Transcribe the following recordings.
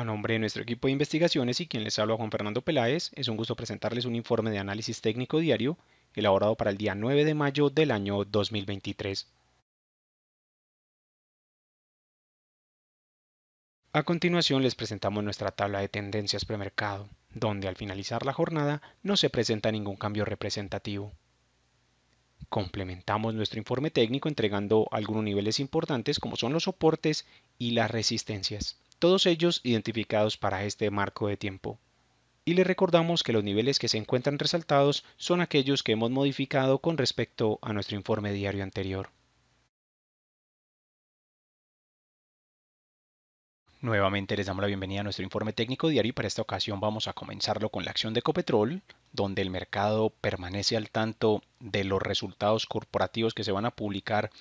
A nombre de nuestro equipo de investigaciones y quien les habla Juan Fernando Peláez, es un gusto presentarles un informe de análisis técnico diario elaborado para el día 9 de mayo del año 2023. A continuación les presentamos nuestra tabla de tendencias premercado, donde al finalizar la jornada no se presenta ningún cambio representativo. Complementamos nuestro informe técnico entregando algunos niveles importantes como son los soportes y las resistencias todos ellos identificados para este marco de tiempo. Y le recordamos que los niveles que se encuentran resaltados son aquellos que hemos modificado con respecto a nuestro informe diario anterior. Nuevamente les damos la bienvenida a nuestro informe técnico diario y para esta ocasión vamos a comenzarlo con la acción de Ecopetrol, donde el mercado permanece al tanto de los resultados corporativos que se van a publicar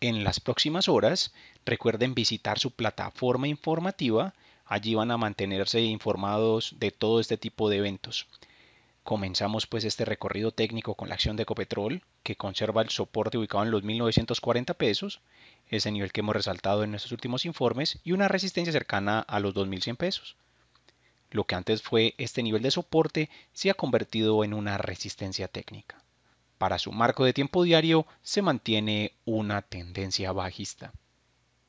en las próximas horas, recuerden visitar su plataforma informativa, allí van a mantenerse informados de todo este tipo de eventos. Comenzamos pues este recorrido técnico con la acción de Ecopetrol, que conserva el soporte ubicado en los 1940 pesos, ese nivel que hemos resaltado en nuestros últimos informes, y una resistencia cercana a los 2100 pesos. Lo que antes fue este nivel de soporte se ha convertido en una resistencia técnica. Para su marco de tiempo diario se mantiene una tendencia bajista.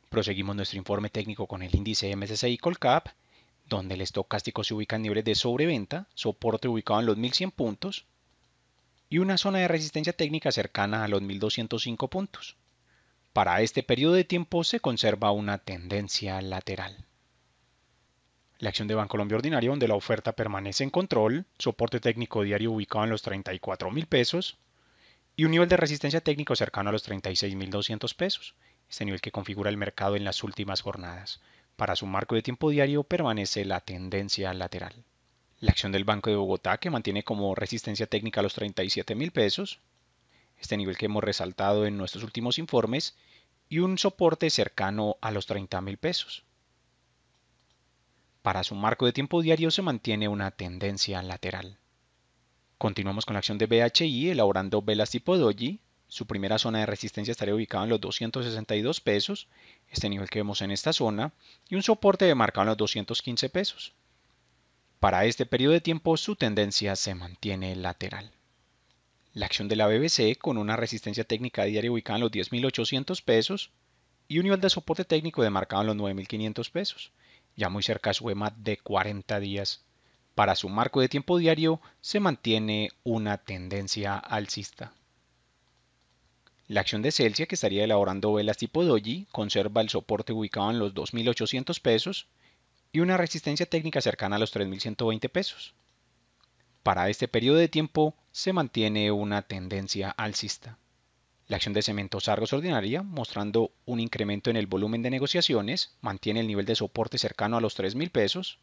Proseguimos nuestro informe técnico con el índice MSCI Colcap, donde el estocástico se ubica en niveles de sobreventa, soporte ubicado en los 1100 puntos y una zona de resistencia técnica cercana a los 1205 puntos. Para este periodo de tiempo se conserva una tendencia lateral. La acción de Bancolombia Ordinario, donde la oferta permanece en control, soporte técnico diario ubicado en los 34,000 pesos, y un nivel de resistencia técnico cercano a los 36.200 pesos, este nivel que configura el mercado en las últimas jornadas. Para su marco de tiempo diario permanece la tendencia lateral. La acción del Banco de Bogotá, que mantiene como resistencia técnica a los 37.000 pesos, este nivel que hemos resaltado en nuestros últimos informes, y un soporte cercano a los 30.000 pesos. Para su marco de tiempo diario se mantiene una tendencia lateral. Continuamos con la acción de BHI elaborando velas tipo doji. Su primera zona de resistencia estaría ubicada en los 262 pesos, este nivel que vemos en esta zona, y un soporte demarcado en los 215 pesos. Para este periodo de tiempo su tendencia se mantiene lateral. La acción de la BBC con una resistencia técnica diaria ubicada en los 10.800 pesos y un nivel de soporte técnico demarcado en los 9.500 pesos, ya muy cerca a su EMA de 40 días para su marco de tiempo diario se mantiene una tendencia alcista. La acción de Celsius, que estaría elaborando velas tipo Doji, conserva el soporte ubicado en los 2.800 pesos y una resistencia técnica cercana a los 3.120 pesos. Para este periodo de tiempo se mantiene una tendencia alcista. La acción de cementos Argos ordinaria, mostrando un incremento en el volumen de negociaciones, mantiene el nivel de soporte cercano a los 3.000 pesos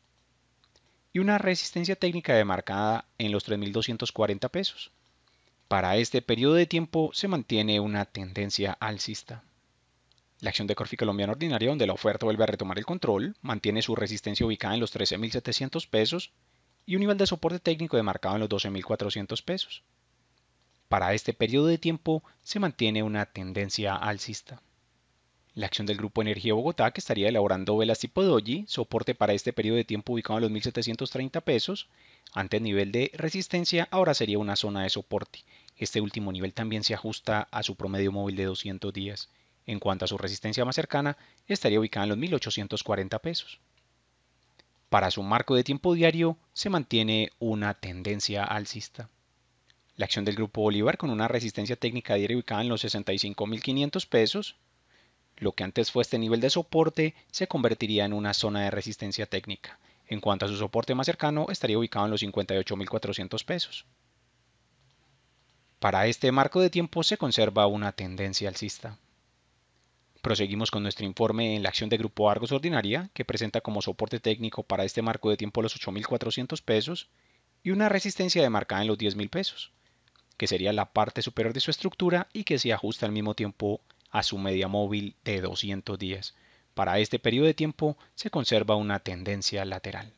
y una resistencia técnica demarcada en los 3.240 pesos. Para este periodo de tiempo se mantiene una tendencia alcista. La acción de Corfi Colombiana Ordinaria, donde la oferta vuelve a retomar el control, mantiene su resistencia ubicada en los 13.700 pesos y un nivel de soporte técnico demarcado en los 12.400 pesos. Para este periodo de tiempo se mantiene una tendencia alcista. La acción del Grupo Energía Bogotá, que estaría elaborando velas tipo doji, soporte para este periodo de tiempo ubicado en los 1.730 pesos, ante nivel de resistencia ahora sería una zona de soporte. Este último nivel también se ajusta a su promedio móvil de 200 días. En cuanto a su resistencia más cercana, estaría ubicada en los 1.840 pesos. Para su marco de tiempo diario se mantiene una tendencia alcista. La acción del Grupo Bolívar con una resistencia técnica diaria ubicada en los 65.500 pesos lo que antes fue este nivel de soporte se convertiría en una zona de resistencia técnica. En cuanto a su soporte más cercano, estaría ubicado en los 58.400 pesos. Para este marco de tiempo se conserva una tendencia alcista. Proseguimos con nuestro informe en la acción de Grupo Argos Ordinaria, que presenta como soporte técnico para este marco de tiempo los 8.400 pesos y una resistencia demarcada en los 10.000 pesos, que sería la parte superior de su estructura y que se ajusta al mismo tiempo a su media móvil de 210. Para este periodo de tiempo se conserva una tendencia lateral.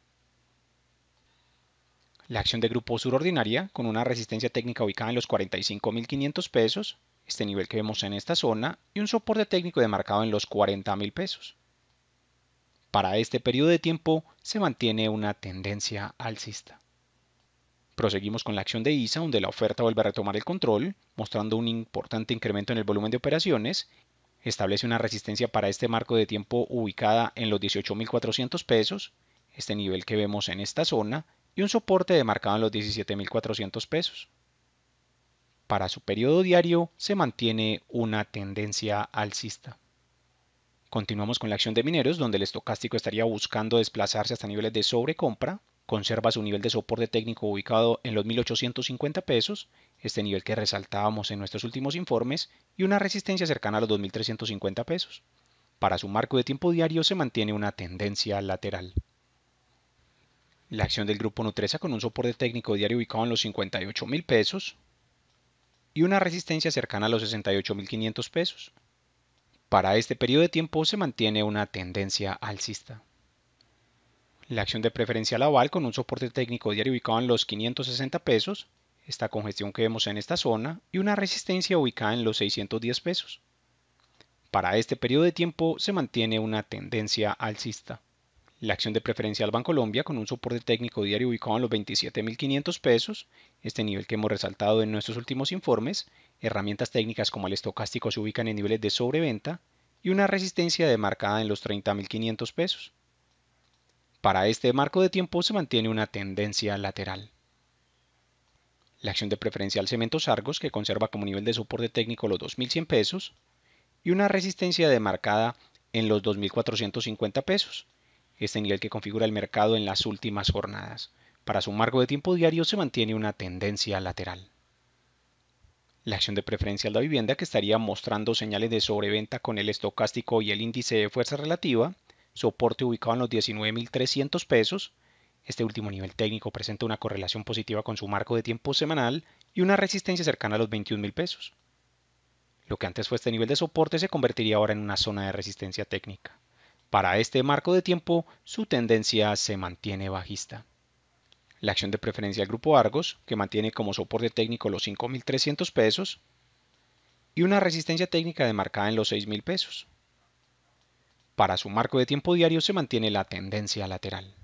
La acción de grupo Ordinaria, con una resistencia técnica ubicada en los 45.500 pesos, este nivel que vemos en esta zona, y un soporte técnico demarcado en los 40.000 pesos. Para este periodo de tiempo se mantiene una tendencia alcista. Proseguimos con la acción de ISA, donde la oferta vuelve a retomar el control, mostrando un importante incremento en el volumen de operaciones. Establece una resistencia para este marco de tiempo ubicada en los 18.400 pesos, este nivel que vemos en esta zona, y un soporte demarcado en los 17.400 pesos. Para su periodo diario se mantiene una tendencia alcista. Continuamos con la acción de mineros, donde el estocástico estaría buscando desplazarse hasta niveles de sobrecompra, conserva su nivel de soporte técnico ubicado en los 1850 pesos, este nivel que resaltábamos en nuestros últimos informes, y una resistencia cercana a los 2350 pesos. Para su marco de tiempo diario se mantiene una tendencia lateral. La acción del grupo Nutresa con un soporte técnico diario ubicado en los 58,000 pesos y una resistencia cercana a los 68,500 pesos. Para este periodo de tiempo se mantiene una tendencia alcista. La acción de Preferencia aval con un soporte técnico diario ubicado en los 560 pesos, esta congestión que vemos en esta zona y una resistencia ubicada en los 610 pesos. Para este periodo de tiempo se mantiene una tendencia alcista. La acción de banco Colombia con un soporte técnico diario ubicado en los 27.500 pesos, este nivel que hemos resaltado en nuestros últimos informes, herramientas técnicas como el estocástico se ubican en niveles de sobreventa y una resistencia demarcada en los 30.500 pesos. Para este marco de tiempo se mantiene una tendencia lateral. La acción de preferencial cemento Argos, que conserva como nivel de soporte técnico los 2.100 pesos, y una resistencia demarcada en los 2.450 pesos, este nivel que configura el mercado en las últimas jornadas. Para su marco de tiempo diario se mantiene una tendencia lateral. La acción de preferencial de vivienda, que estaría mostrando señales de sobreventa con el estocástico y el índice de fuerza relativa, soporte ubicado en los 19.300 pesos. Este último nivel técnico presenta una correlación positiva con su marco de tiempo semanal y una resistencia cercana a los 21.000 pesos. Lo que antes fue este nivel de soporte se convertiría ahora en una zona de resistencia técnica. Para este marco de tiempo, su tendencia se mantiene bajista. La acción de preferencia del grupo Argos, que mantiene como soporte técnico los 5.300 pesos, y una resistencia técnica demarcada en los 6.000 pesos. Para su marco de tiempo diario se mantiene la tendencia lateral.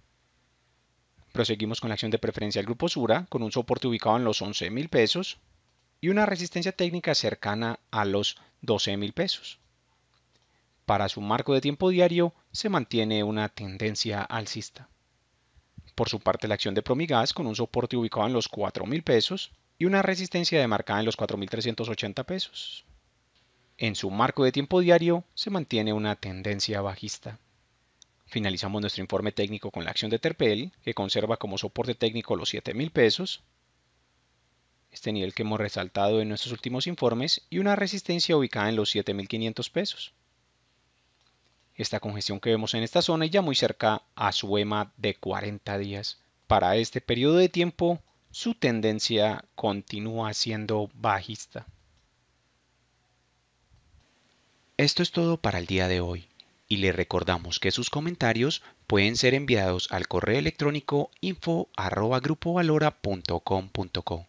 Proseguimos con la acción de preferencia del grupo Sura, con un soporte ubicado en los 11,000 pesos y una resistencia técnica cercana a los 12,000 pesos. Para su marco de tiempo diario se mantiene una tendencia alcista. Por su parte, la acción de Promigas, con un soporte ubicado en los 4,000 pesos y una resistencia demarcada en los 4.380 pesos. En su marco de tiempo diario se mantiene una tendencia bajista. Finalizamos nuestro informe técnico con la acción de Terpel, que conserva como soporte técnico los 7,000 pesos, este nivel que hemos resaltado en nuestros últimos informes, y una resistencia ubicada en los 7500 pesos. Esta congestión que vemos en esta zona es ya muy cerca a su EMA de 40 días. Para este periodo de tiempo, su tendencia continúa siendo bajista. Esto es todo para el día de hoy y le recordamos que sus comentarios pueden ser enviados al correo electrónico info@grupovalora.com.co.